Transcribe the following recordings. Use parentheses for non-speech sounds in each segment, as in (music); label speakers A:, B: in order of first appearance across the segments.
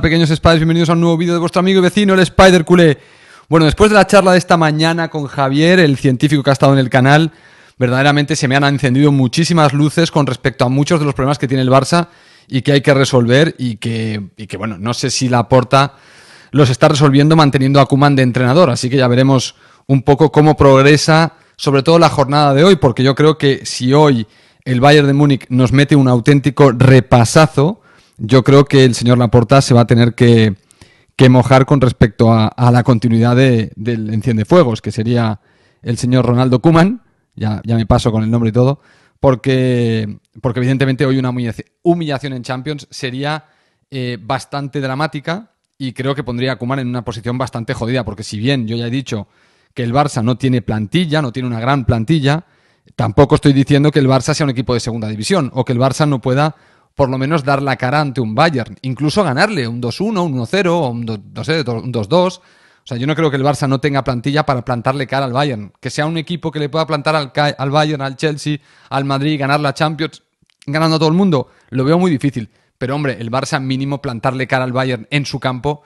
A: pequeños spiders, bienvenidos a un nuevo vídeo de vuestro amigo y vecino, el Spider Culé. Bueno, después de la charla de esta mañana con Javier, el científico que ha estado en el canal, verdaderamente se me han encendido muchísimas luces con respecto a muchos de los problemas que tiene el Barça y que hay que resolver y que, y que bueno, no sé si la porta los está resolviendo manteniendo a Kuman de entrenador, así que ya veremos un poco cómo progresa, sobre todo la jornada de hoy, porque yo creo que si hoy el Bayern de Múnich nos mete un auténtico repasazo, yo creo que el señor Laporta se va a tener que, mojar con respecto a, la continuidad de, del enciendefuegos, que sería el señor Ronaldo Kuman, ya, ya me paso con el nombre y todo, porque, porque evidentemente hoy una humillación en Champions sería eh, bastante dramática y creo que pondría a Kuman en una posición bastante jodida, porque si bien yo ya he dicho que el Barça no tiene plantilla, no tiene una gran plantilla, tampoco estoy diciendo que el Barça sea un equipo de segunda división o que el Barça no pueda por lo menos dar la cara ante un Bayern, incluso ganarle un 2-1, un 1-0, un 2-2. O sea, yo no creo que el Barça no tenga plantilla para plantarle cara al Bayern. Que sea un equipo que le pueda plantar al, Bayern, al Chelsea, al Madrid, ganar la Champions, ganando a todo el mundo, lo veo muy difícil. Pero hombre, el Barça mínimo plantarle cara al Bayern en su campo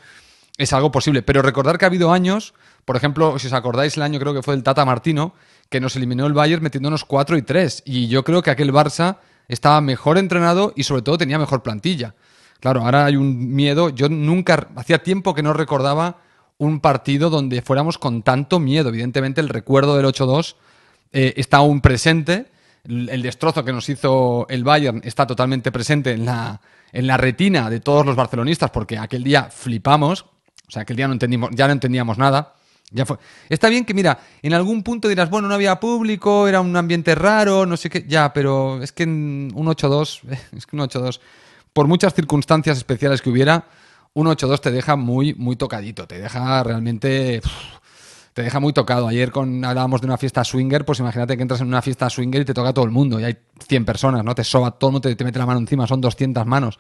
A: es algo posible. Pero recordar que ha habido años, por ejemplo, si os acordáis, el año creo que fue el Tata Martino, que nos eliminó el Bayern metiéndonos 4 y 3. Y yo creo que aquel Barça estaba mejor entrenado y sobre todo tenía mejor plantilla. Claro, ahora hay un miedo. Yo nunca, hacía tiempo que no recordaba un partido donde fuéramos con tanto miedo. Evidentemente el recuerdo del 8-2 eh, está aún presente. El destrozo que nos hizo el Bayern está totalmente presente en la, en la retina de todos los barcelonistas porque aquel día flipamos. O sea, aquel día no entendimos, ya no entendíamos nada. Está bien que, mira, en algún punto dirás, bueno, no había público, era un ambiente raro, no sé qué. Ya, pero es que en un 8 (laughs) es que un por muchas circunstancias especiales que hubiera, un 8-2 te deja muy, muy tocadito, te deja realmente. Te deja muy tocado. Ayer hablábamos de una fiesta swinger, pues imagínate que entras en una fiesta swinger y te toca a todo el mundo y hay 100 personas, ¿no? Te soba todo no te, te mete la mano encima, son 200 manos.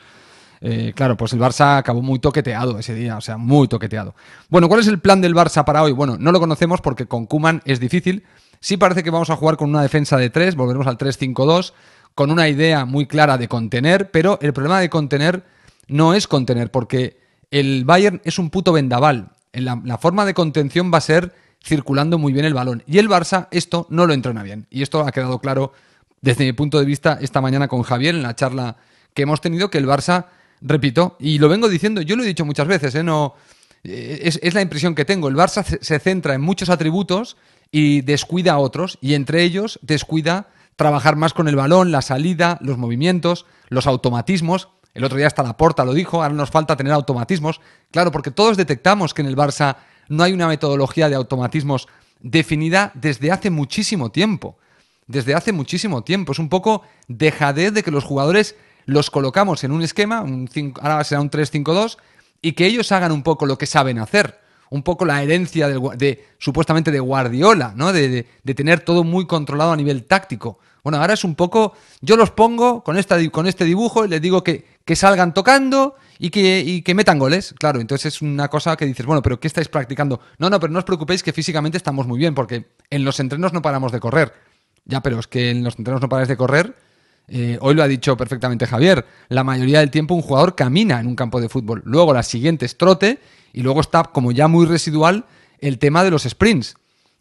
A: Eh, claro, pues el Barça acabó muy toqueteado ese día, o sea, muy toqueteado. Bueno, ¿cuál es el plan del Barça para hoy? Bueno, no lo conocemos porque con Kuman es difícil. Sí parece que vamos a jugar con una defensa de 3, volveremos al 3-5-2, con una idea muy clara de contener, pero el problema de contener no es contener, porque el Bayern es un puto vendaval. la forma de contención va a ser circulando muy bien el balón. Y el Barça esto no lo entrena bien. Y esto ha quedado claro desde mi punto de vista esta mañana con Javier en la charla que hemos tenido, que el Barça repito, y lo vengo diciendo, yo lo he dicho muchas veces, ¿eh? no, eh, es, la impresión que tengo. El Barça se centra en muchos atributos y descuida a otros, y entre ellos descuida trabajar más con el balón, la salida, los movimientos, los automatismos. El otro día hasta la porta lo dijo, ahora nos falta tener automatismos. Claro, porque todos detectamos que en el Barça no hay una metodología de automatismos definida desde hace muchísimo tiempo. Desde hace muchísimo tiempo. Es un poco dejadez de que los jugadores los colocamos en un esquema, ahora será un 3-5-2, y que ellos hagan un poco lo que saben hacer, un poco la herencia de, supuestamente de Guardiola, ¿no? De, tener todo muy controlado a nivel táctico. Bueno, ahora es un poco, yo los pongo con, esta, con este dibujo y les digo que, que salgan tocando y que, y que metan goles, claro. Entonces es una cosa que dices, bueno, pero ¿qué estáis practicando? No, no, pero no os preocupéis que físicamente estamos muy bien, porque en los entrenos no paramos de correr. Ya, pero es que en los entrenos no paráis de correr eh, hoy lo ha dicho perfectamente Javier, la mayoría del tiempo un jugador camina en un campo de fútbol, luego la siguiente es trote y luego está como ya muy residual el tema de los sprints.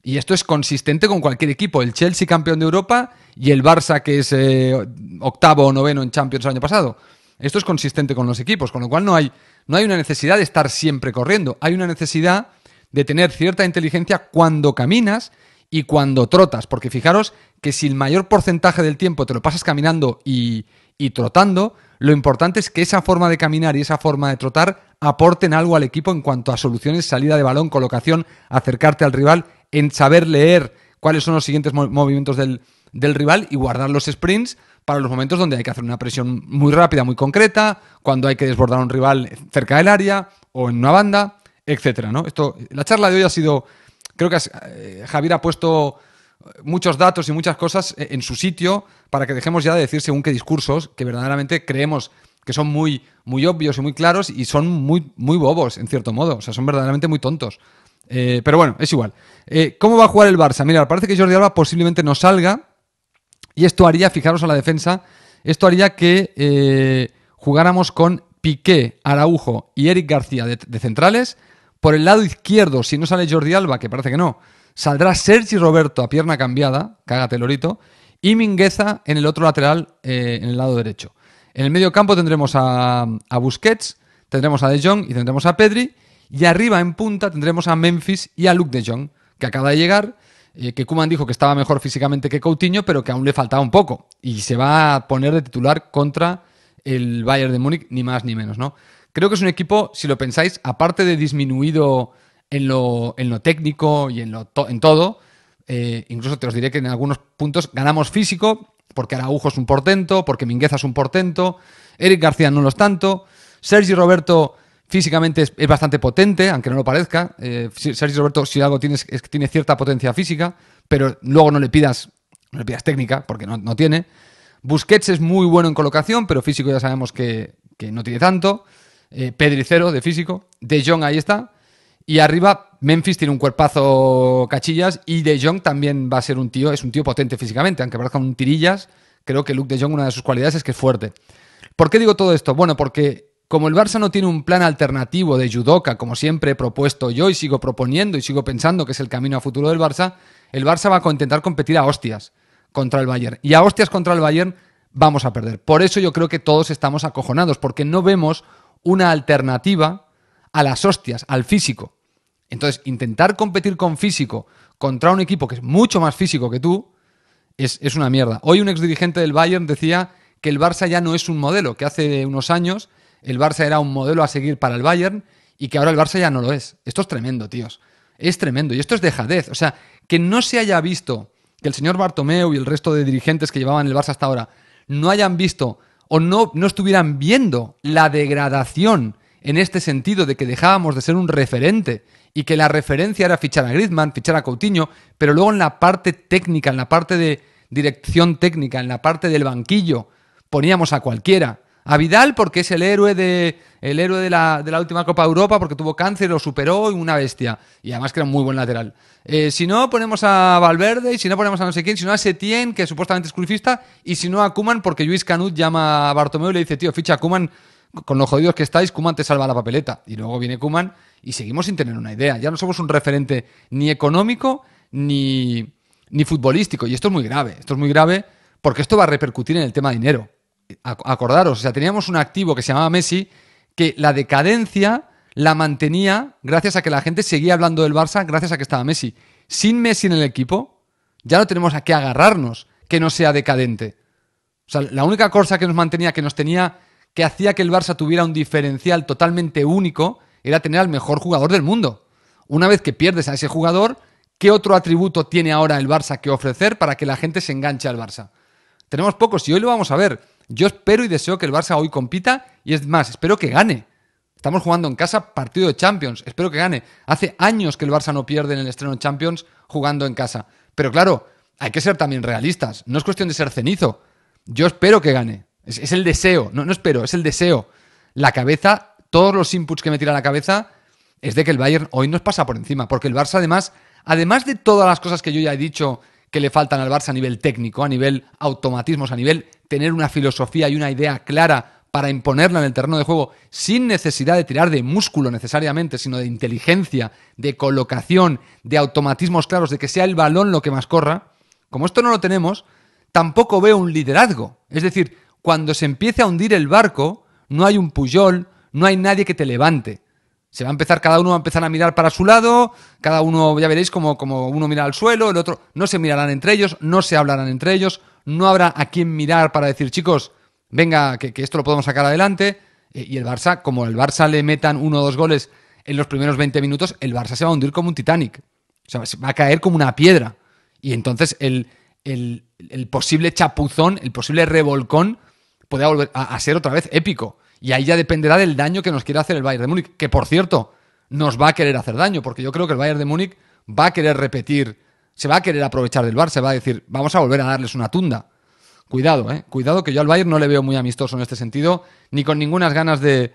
A: Y esto es consistente con cualquier equipo, el Chelsea campeón de Europa y el Barça que es eh, octavo o noveno en Champions el año pasado. Esto es consistente con los equipos, con lo cual no hay, no hay una necesidad de estar siempre corriendo, hay una necesidad de tener cierta inteligencia cuando caminas y cuando trotas, porque fijaros que si el mayor porcentaje del tiempo te lo pasas caminando y, y trotando, lo importante es que esa forma de caminar y esa forma de trotar aporten algo al equipo en cuanto a soluciones, salida de balón, colocación, acercarte al rival, en saber leer cuáles son los siguientes movimientos del, del rival y guardar los sprints para los momentos donde hay que hacer una presión muy rápida, muy concreta, cuando hay que desbordar un rival cerca del área o en una banda, etcétera. ¿no? Esto, la charla de hoy ha sido creo que eh, Javier ha puesto eh, muchos datos y muchas cosas eh, en su sitio para que dejemos ya de decir según qué discursos que verdaderamente creemos que son muy, muy obvios y muy claros y son muy, muy bobos, en cierto modo. O sea, son verdaderamente muy tontos. pero bueno, es igual. ¿Cómo va a jugar el Barça? Mira, parece que Jordi Alba posiblemente no salga y esto haría, fijaros a la defensa, esto haría que jugáramos con Piqué, Araujo y Eric García de centrales por el lado izquierdo, si no sale Jordi Alba, que parece que no, saldrá Sergi Roberto a pierna cambiada, cágate Lorito, y Mingueza en el otro lateral, eh, en el lado derecho. En el medio campo tendremos a, Busquets, tendremos a De Jong y tendremos a Pedri. Y arriba en punta tendremos a Memphis y a Luke De Jong, que acaba de llegar, eh, que Kuman dijo que estaba mejor físicamente que Coutinho, pero que aún le faltaba un poco. Y se va a poner de titular contra el Bayern de Múnich, ni más ni menos, ¿no? Creo que es un equipo, si lo pensáis, aparte de disminuido en lo, técnico y en, todo, eh, incluso te os diré que en algunos puntos ganamos físico, porque Araujo es un portento, porque Mingueza es un portento, Eric García no lo es tanto, Sergi Roberto físicamente es, bastante potente, aunque no lo parezca, eh, Sergi Roberto si algo tienes, es que tiene cierta potencia física, pero luego no le pidas, técnica, porque no, tiene. Busquets es muy bueno en colocación, pero físico ya sabemos que no tiene tanto. Eh, Pedricero de físico, De Jong ahí está, y arriba Memphis tiene un cuerpazo cachillas y De Jong también va a ser un tío, es un tío potente físicamente, aunque parezca un tirillas, creo que Luke De Jong una de sus cualidades es que es fuerte. ¿Por qué digo todo esto? Bueno, porque como el Barça no tiene un plan alternativo de judoka, como siempre he propuesto yo y sigo proponiendo y sigo pensando que es el camino a futuro del Barça, el Barça va a intentar competir a hostias contra el Bayern. Y a hostias contra el Bayern vamos a perder. Por eso yo creo que todos estamos acojonados, porque no vemos una alternativa a las hostias, al físico. Entonces, intentar competir con físico contra un equipo que es mucho más físico que tú es, una mierda. Hoy un ex dirigente del Bayern decía que el Barça ya no es un modelo, que hace unos años el Barça era un modelo a seguir para el Bayern y que ahora el Barça ya no lo es. Esto es tremendo, tíos. Es tremendo. Y esto es dejadez. O sea, que no se haya visto que el señor Bartomeu y el resto de dirigentes que llevaban el Barça hasta ahora no hayan visto o no, estuvieran viendo la degradación en este sentido de que dejábamos de ser un referente y que la referencia era fichar a Griezmann, fichar a Coutinho, pero luego en la parte técnica, en la parte de dirección técnica, en la parte del banquillo, poníamos a cualquiera. A Vidal porque es el héroe de, la, última Copa Europa porque tuvo cáncer, lo superó y una bestia. Y además que era un muy buen lateral. Eh, si no, ponemos a Valverde y si no, ponemos a no sé quién. Si no, a Setién, que supuestamente es crucifista. Y si no, a Kuman porque Luis Canut llama a Bartomeu y le dice, tío, ficha a Kuman. Con los jodidos que estáis, Kuman te salva la papeleta. Y luego viene Kuman y seguimos sin tener una idea. Ya no somos un referente ni económico ni, ni futbolístico. Y esto es muy grave. Esto es muy grave porque esto va a repercutir en el tema de dinero acordaros, o sea, teníamos un activo que se llamaba Messi que la decadencia la mantenía gracias a que la gente seguía hablando del Barça, gracias a que estaba Messi. Sin Messi en el equipo, ya no tenemos a qué agarrarnos que no sea decadente. O sea, la única cosa que nos mantenía, que nos tenía, que hacía que el Barça tuviera un diferencial totalmente único, era tener al mejor jugador del mundo. Una vez que pierdes a ese jugador, ¿qué otro atributo tiene ahora el Barça que ofrecer para que la gente se enganche al Barça? Tenemos pocos y hoy lo vamos a ver. Yo espero y deseo que el Barça hoy compita y es más, espero que gane. Estamos jugando en casa partido de Champions, espero que gane. Hace años que el Barça no pierde en el estreno Champions jugando en casa. Pero claro, hay que ser también realistas, no es cuestión de ser cenizo. Yo espero que gane, es, el deseo, no, no espero, es el deseo. La cabeza, todos los inputs que me tira la cabeza es de que el Bayern hoy nos pasa por encima, porque el Barça además, además de todas las cosas que yo ya he dicho que le faltan al Barça a nivel técnico, a nivel automatismos, a nivel tener una filosofía y una idea clara para imponerla en el terreno de juego sin necesidad de tirar de músculo necesariamente, sino de inteligencia, de colocación, de automatismos claros, de que sea el balón lo que más corra. Como esto no lo tenemos, tampoco veo un liderazgo. Es decir, cuando se empiece a hundir el barco, no hay un puyol, no hay nadie que te levante. Se va a empezar, cada uno va a empezar a mirar para su lado, cada uno, ya veréis, como, uno mira al suelo, el otro, no se mirarán entre ellos, no se hablarán entre ellos, no habrá a quién mirar para decir, chicos, venga, que, esto lo podemos sacar adelante. E, y el Barça, como el Barça le metan uno o dos goles en los primeros 20 minutos, el Barça se va a hundir como un Titanic. O sea, se va a caer como una piedra. Y entonces el, posible chapuzón, el posible revolcón, puede volver a, ser otra vez épico. Y ahí ya dependerá del daño que nos quiera hacer el Bayern de Múnich, que por cierto, nos va a querer hacer daño, porque yo creo que el Bayern de Múnich va a querer repetir, se va a querer aprovechar del Bar, se va a decir, vamos a volver a darles una tunda. Cuidado, eh, cuidado que yo al Bayern no le veo muy amistoso en este sentido, ni con ninguna ganas de,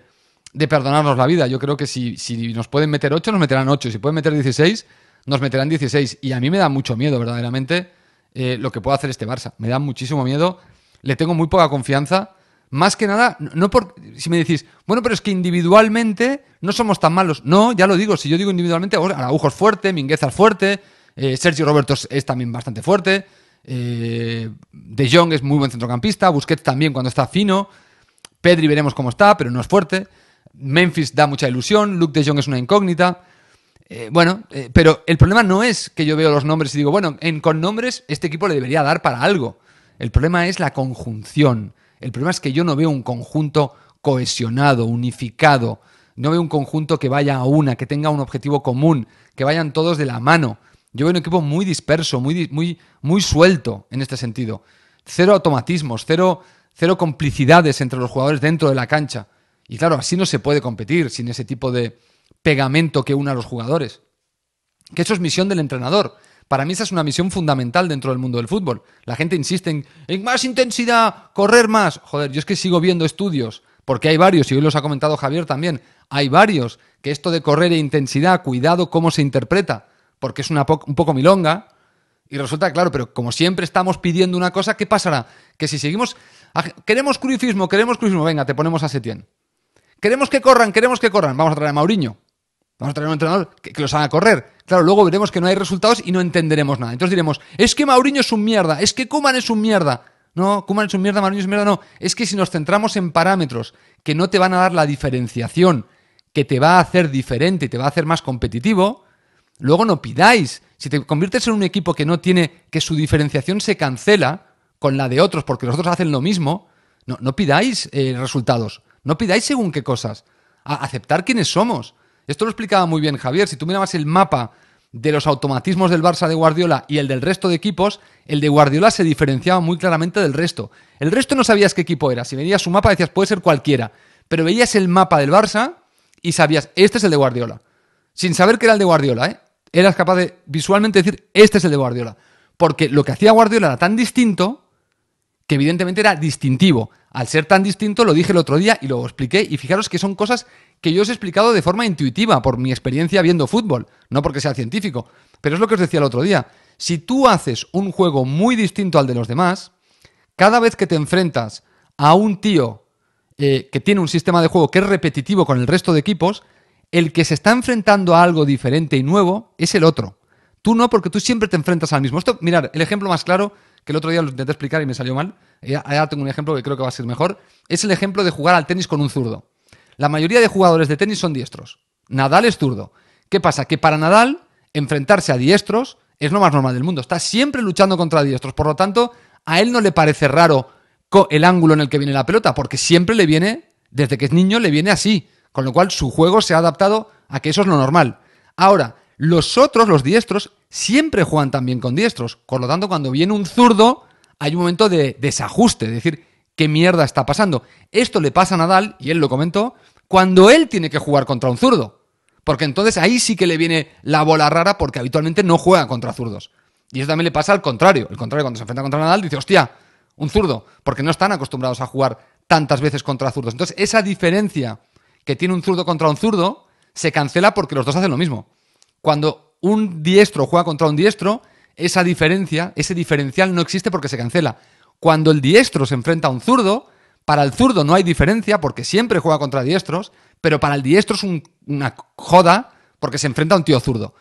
A: perdonarnos la vida. Yo creo que si, nos pueden meter 8, nos meterán 8. Si pueden meter 16, nos meterán 16. Y a mí me da mucho miedo, verdaderamente, eh, lo que puede hacer este Barça. Me da muchísimo miedo. Le tengo muy poca confianza. Más que nada, no por. Si me decís, bueno, pero es que individualmente no somos tan malos. No, ya lo digo, si yo digo individualmente, Araujo es fuerte, Mingueza es fuerte, eh, Sergio Roberto es también bastante fuerte, eh, De Jong es muy buen centrocampista, Busquets también cuando está fino, Pedri veremos cómo está, pero no es fuerte, Memphis da mucha ilusión, Luke De Jong es una incógnita. Eh, bueno, pero el problema no es que yo veo los nombres y digo, bueno, en, con nombres este equipo le debería dar para algo. El problema es la conjunción, el problema es que yo no veo un conjunto cohesionado, unificado, no veo un conjunto que vaya a una, que tenga un objetivo común, que vayan todos de la mano. Yo veo un equipo muy disperso, muy, muy, muy suelto en este sentido. Cero automatismos, cero, cero complicidades entre los jugadores dentro de la cancha. Y claro, así no se puede competir sin ese tipo de pegamento que una a los jugadores. Que eso es misión del entrenador. Para mí esa es una misión fundamental dentro del mundo del fútbol. La gente insiste en, más intensidad, correr más. Joder, yo es que sigo viendo estudios, porque hay varios, y hoy los ha comentado Javier también, hay varios, que esto de correr e intensidad, cuidado cómo se interpreta, porque es una un poco milonga, y resulta claro, pero como siempre estamos pidiendo una cosa, ¿qué pasará? Que si seguimos, ah, queremos crucifismo, queremos crucifismo. venga, te ponemos a Setién. Queremos que corran, queremos que corran, vamos a traer a Mauriño. Vamos a traer un entrenador que, los los haga correr. Claro, luego veremos que no hay resultados y no entenderemos nada. Entonces diremos, es que Mauriño es un mierda, es que Cuman es un mierda. No, Kuman es un mierda, Mauriño es un mierda, no. Es que si nos centramos en parámetros que no te van a dar la diferenciación, que te va a hacer diferente y te va a hacer más competitivo, luego no pidáis. Si te conviertes en un equipo que no tiene, que su diferenciación se cancela con la de otros porque los otros hacen lo mismo, no, pidáis eh, resultados, no pidáis según qué cosas. A aceptar quiénes somos. Esto lo explicaba muy bien Javier. Si tú mirabas el mapa de los automatismos del Barça de Guardiola y el del resto de equipos, el de Guardiola se diferenciaba muy claramente del resto. El resto no sabías qué equipo era. Si veías su mapa decías, puede ser cualquiera. Pero veías el mapa del Barça y sabías, este es el de Guardiola. Sin saber que era el de Guardiola, ¿eh? Eras capaz de visualmente decir, este es el de Guardiola. Porque lo que hacía Guardiola era tan distinto que evidentemente era distintivo. Al ser tan distinto, lo dije el otro día y lo expliqué, y fijaros que son cosas que yo os he explicado de forma intuitiva, por mi experiencia viendo fútbol, no porque sea científico, pero es lo que os decía el otro día. Si tú haces un juego muy distinto al de los demás, cada vez que te enfrentas a un tío eh, que tiene un sistema de juego que es repetitivo con el resto de equipos, el que se está enfrentando a algo diferente y nuevo es el otro. Tú no, porque tú siempre te enfrentas al mismo. Esto, mirad, el ejemplo más claro, que el otro día lo intenté explicar y me salió mal, ahora tengo un ejemplo que creo que va a ser mejor, es el ejemplo de jugar al tenis con un zurdo. La mayoría de jugadores de tenis son diestros. Nadal es zurdo. ¿Qué pasa? Que para Nadal, enfrentarse a diestros es lo más normal del mundo. Está siempre luchando contra diestros. Por lo tanto, a él no le parece raro el ángulo en el que viene la pelota, porque siempre le viene, desde que es niño, le viene así. Con lo cual, su juego se ha adaptado a que eso es lo normal. Ahora, los otros, los diestros, siempre juegan también con diestros. Por lo tanto, cuando viene un zurdo, hay un momento de desajuste, es decir, ¿qué mierda está pasando? Esto le pasa a Nadal, y él lo comentó, cuando él tiene que jugar contra un zurdo. Porque entonces ahí sí que le viene la bola rara porque habitualmente no juega contra zurdos. Y eso también le pasa al contrario. El contrario, cuando se enfrenta contra Nadal, dice, hostia, un zurdo, porque no están acostumbrados a jugar tantas veces contra zurdos. Entonces, esa diferencia que tiene un zurdo contra un zurdo se cancela porque los dos hacen lo mismo. Cuando un diestro juega contra un diestro, esa diferencia, ese diferencial no existe porque se cancela. Cuando el diestro se enfrenta a un zurdo, para el zurdo no hay diferencia porque siempre juega contra diestros, pero para el diestro es una joda porque se enfrenta a un tío zurdo.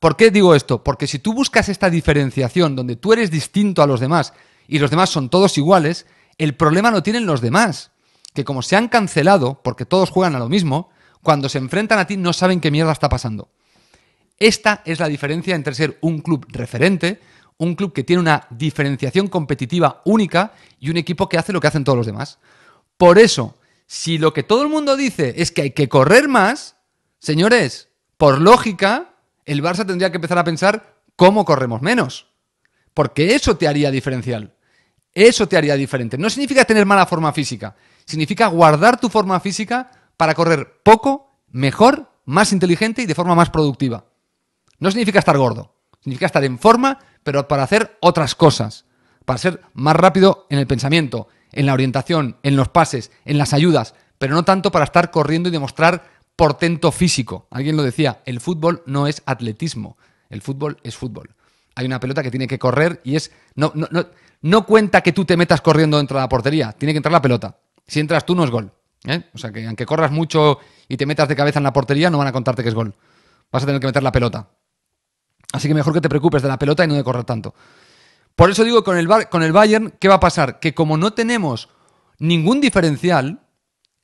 A: ¿Por qué digo esto? Porque si tú buscas esta diferenciación donde tú eres distinto a los demás y los demás son todos iguales, el problema no tienen los demás, que como se han cancelado porque todos juegan a lo mismo, cuando se enfrentan a ti no saben qué mierda está pasando. Esta es la diferencia entre ser un club referente, un club que tiene una diferenciación competitiva única y un equipo que hace lo que hacen todos los demás. Por eso, si lo que todo el mundo dice es que hay que correr más, señores, por lógica, el Barça tendría que empezar a pensar cómo corremos menos. Porque eso te haría diferencial. Eso te haría diferente. No significa tener mala forma física. Significa guardar tu forma física para correr poco, mejor, más inteligente y de forma más productiva. No significa estar gordo, significa estar en forma, pero para hacer otras cosas, para ser más rápido en el pensamiento, en la orientación, en los pases, en las ayudas, pero no tanto para estar corriendo y demostrar portento físico. Alguien lo decía, el fútbol no es atletismo, el fútbol es fútbol. Hay una pelota que tiene que correr y es no, no, cuenta que tú te metas corriendo dentro de la portería, tiene que entrar la pelota. Si entras tú no es gol. ¿eh? O sea que aunque corras mucho y te metas de cabeza en la portería, no van a contarte que es gol. Vas a tener que meter la pelota. Así que mejor que te preocupes de la pelota y no de correr tanto. Por eso digo, con el, con el Bayern, ¿qué va a pasar? Que como no tenemos ningún diferencial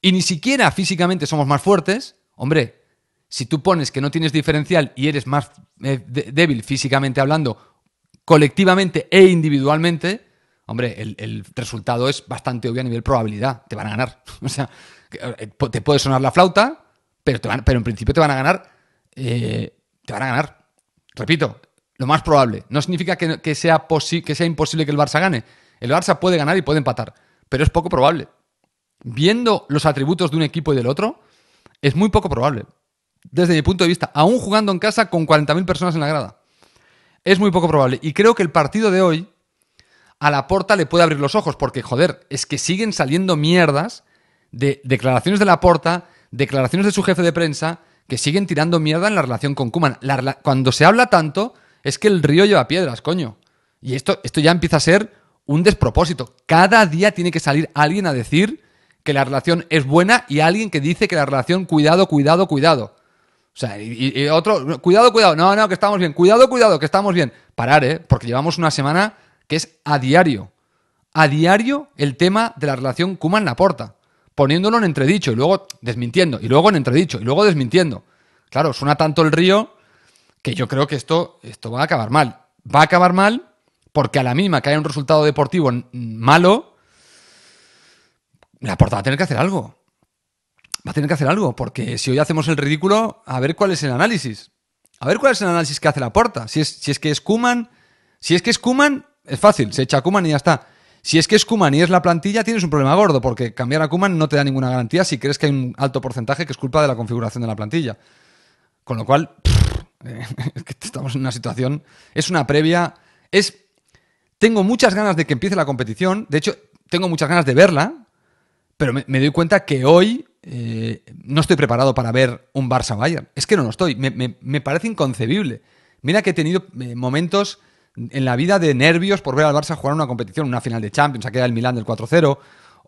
A: y ni siquiera físicamente somos más fuertes, hombre, si tú pones que no tienes diferencial y eres más eh, débil físicamente hablando, colectivamente e individualmente, hombre, el, resultado es bastante obvio a nivel probabilidad. Te van a ganar. (laughs) O sea, eh, te puede sonar la flauta, pero, pero en principio te van a ganar. Eh, te van a ganar repito, lo más probable. No significa que, sea que sea imposible que el Barça gane. El Barça puede ganar y puede empatar, pero es poco probable. Viendo los atributos de un equipo y del otro, es muy poco probable. Desde mi punto de vista, aún jugando en casa con 40.000 personas en la grada. Es muy poco probable. Y creo que el partido de hoy a la porta le puede abrir los ojos, porque joder, es que siguen saliendo mierdas de declaraciones de la porta, declaraciones de su jefe de prensa, que siguen tirando mierda en la relación con Kuman. Cuando se habla tanto, es que el río lleva piedras, coño. Y esto, esto ya empieza a ser un despropósito. Cada día tiene que salir alguien a decir que la relación es buena y alguien que dice que la relación, cuidado, cuidado, cuidado. O sea, y, otro, cuidado, cuidado, no, no, que estamos bien, cuidado, cuidado, que estamos bien. Parar, ¿eh? Porque llevamos una semana que es a diario. A diario el tema de la relación la laporta poniéndolo en entredicho y luego desmintiendo, y luego en entredicho, y luego desmintiendo. Claro, suena tanto el río que yo creo que esto, esto va a acabar mal. Va a acabar mal porque a la misma que haya un resultado deportivo malo, la porta va a tener que hacer algo. Va a tener que hacer algo, porque si hoy hacemos el ridículo, a ver cuál es el análisis. A ver cuál es el análisis que hace la porta. Si es, si es que es si es que es Kuman, es fácil, se echa Kuman y ya está. Si es que es Kuman y es la plantilla, tienes un problema gordo, porque cambiar a Kuman no te da ninguna garantía si crees que hay un alto porcentaje que es culpa de la configuración de la plantilla. Con lo cual, eh, (laughs) estamos en una situación. Es una previa. Es. Tengo muchas ganas de que empiece la competición. De hecho, tengo muchas ganas de verla. Pero me, doy cuenta que hoy eh, no estoy preparado para ver un Barça Bayern. Es que no lo estoy. me parece inconcebible. Mira que he tenido eh, momentos en la vida de nervios por ver al Barça jugar una competición, una final de Champions, aquella el Milán del 4-0.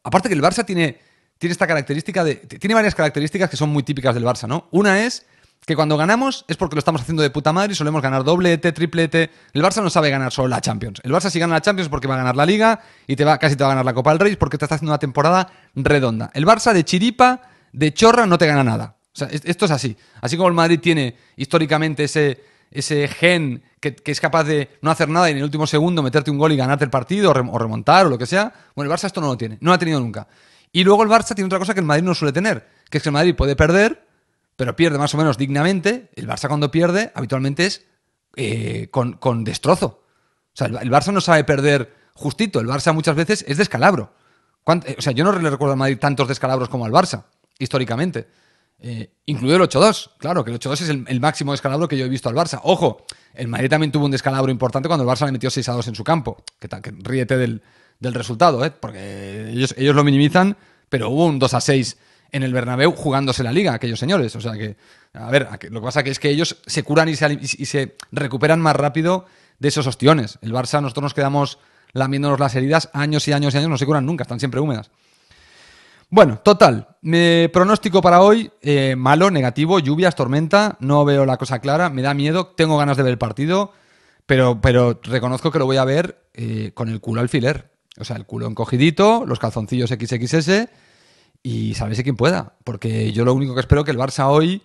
A: Aparte que el Barça tiene, tiene esta característica de. Tiene varias características que son muy típicas del Barça, ¿no? Una es que cuando ganamos es porque lo estamos haciendo de puta madre y solemos ganar doblete, triplete. El Barça no sabe ganar solo la Champions. El Barça si gana la Champions es porque va a ganar la Liga y te va, casi te va a ganar la Copa del Rey porque te está haciendo una temporada redonda. El Barça de chiripa, de chorra, no te gana nada. O sea, esto es así. Así como el Madrid tiene históricamente ese ese gen que, es capaz de no hacer nada y en el último segundo meterte un gol y ganarte el partido o, remontar o lo que sea. Bueno, el Barça esto no lo tiene, no ha tenido nunca. Y luego el Barça tiene otra cosa que el Madrid no suele tener, que es que el Madrid puede perder, pero pierde más o menos dignamente. El Barça cuando pierde habitualmente es eh, con, destrozo. O sea, el, Barça no sabe perder justito, el Barça muchas veces es descalabro. Eh, o sea, yo no le recuerdo al Madrid tantos descalabros como al Barça, históricamente. Eh, incluido el 8-2. Claro, que el 8-2 es el, máximo descalabro que yo he visto al Barça. Ojo, el Madrid también tuvo un descalabro importante cuando el Barça le metió 6-2 en su campo. Que, que ríete del, resultado, ¿eh? porque ellos, ellos lo minimizan, pero hubo un 2-6 en el Bernabéu jugándose la liga, aquellos señores. O sea que, a ver, lo que pasa es que ellos se curan y se, y se recuperan más rápido de esos ostiones. El Barça, nosotros nos quedamos lamiéndonos las heridas años y años y años, no se curan nunca, están siempre húmedas. Bueno, total. Me pronóstico para hoy, eh, malo, negativo, lluvias, tormenta, no veo la cosa clara, me da miedo, tengo ganas de ver el partido, pero, pero reconozco que lo voy a ver eh, con el culo alfiler. O sea, el culo encogidito, los calzoncillos XXS y sabéis quién pueda, porque yo lo único que espero es que el Barça hoy,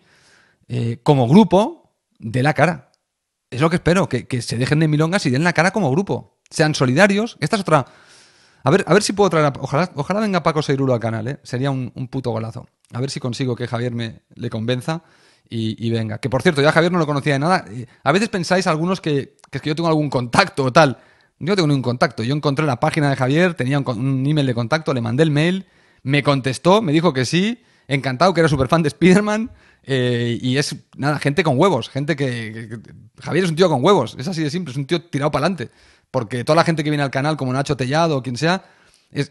A: eh, como grupo, dé la cara. Es lo que espero, que, que se dejen de milongas y den la cara como grupo. Sean solidarios. Esta es otra a ver, a ver si puedo traer ojalá, venga Paco Seirulo al canal, ¿eh? Sería un, puto golazo. A ver si consigo que Javier me le convenza y, venga. Que por cierto, ya Javier no lo conocía de nada. Eh, a veces pensáis algunos que, es que yo tengo algún contacto o tal. Yo no tengo ningún contacto. Yo encontré la página de Javier, tenía un, email de contacto, le mandé el mail, me contestó, me dijo que sí, encantado, que era súper fan de Spider-Man. Eh, y es, nada, gente con huevos, gente que, Javier es un tío con huevos, es así de simple, es un tío tirado para adelante. Porque toda la gente que viene al canal, como Nacho Tellado o quien sea,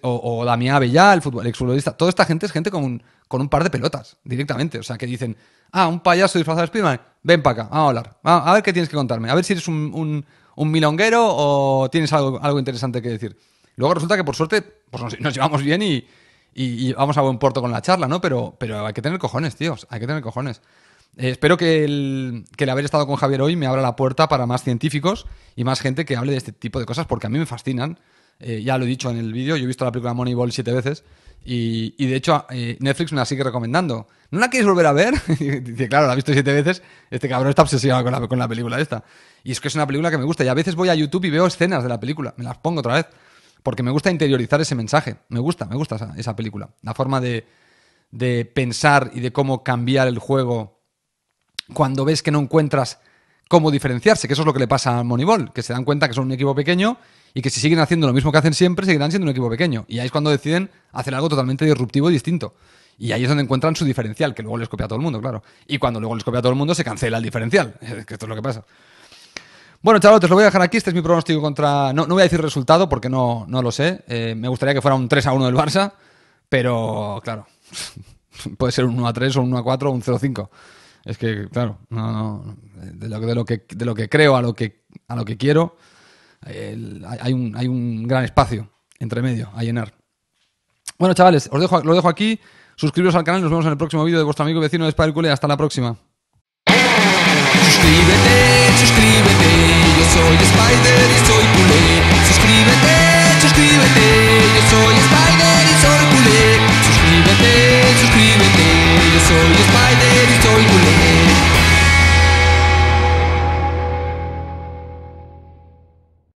A: o, o Damián ya el, fútbol ex exfutbolista, toda esta gente es gente con un, con un par de pelotas directamente. O sea, que dicen, ah, un payaso disfrazado de Spiderman, ven para acá, vamos a hablar, a, ver qué tienes que contarme, a ver si eres un, milonguero o tienes algo, interesante que decir. Luego resulta que por suerte pues nos, llevamos bien y, y, vamos a buen puerto con la charla, ¿no? Pero, pero hay que tener cojones, tíos, hay que tener cojones. Eh, espero que el, haber estado con Javier hoy me abra la puerta para más científicos y más gente que hable de este tipo de cosas porque a mí me fascinan. Eh, ya lo he dicho en el vídeo, yo he visto la película Moneyball siete veces y, de hecho eh, Netflix me la sigue recomendando. ¿No la queréis volver a ver? (laughs) Dice, claro, la he visto siete veces, este cabrón está obsesionado con la, con la película esta. Y es que es una película que me gusta y a veces voy a YouTube y veo escenas de la película, me las pongo otra vez, porque me gusta interiorizar ese mensaje, me gusta, me gusta esa, película, la forma de pensar y de cómo cambiar el juego cuando ves que no encuentras cómo diferenciarse, que eso es lo que le pasa a Moneyball, que se dan cuenta que son un equipo pequeño y que si siguen haciendo lo mismo que hacen siempre, seguirán siendo un equipo pequeño. Y ahí es cuando deciden hacer algo totalmente disruptivo y distinto. Y ahí es donde encuentran su diferencial, que luego les copia a todo el mundo, claro. Y cuando luego les copia a todo el mundo, se cancela el diferencial. (laughs) esto es lo que pasa. Bueno, chavales, te lo voy a dejar aquí. Este es mi pronóstico contra. No, no voy a decir resultado porque no, lo sé. Eh, me gustaría que fuera un 3 a 1 del Barça, pero claro, (laughs) puede ser un 1 a 3 o un 1 a 4 o un 0 a 5. Es que, claro, no, de lo, de lo, que, creo a lo que, a lo que quiero, hay, un, hay un gran espacio entre medio a llenar. Bueno, chavales, os dejo, lo dejo aquí. Suscribiros al canal, nos vemos en el próximo vídeo de vuestro amigo vecino de Spider Hasta la próxima. soy, es padre y soy mujer.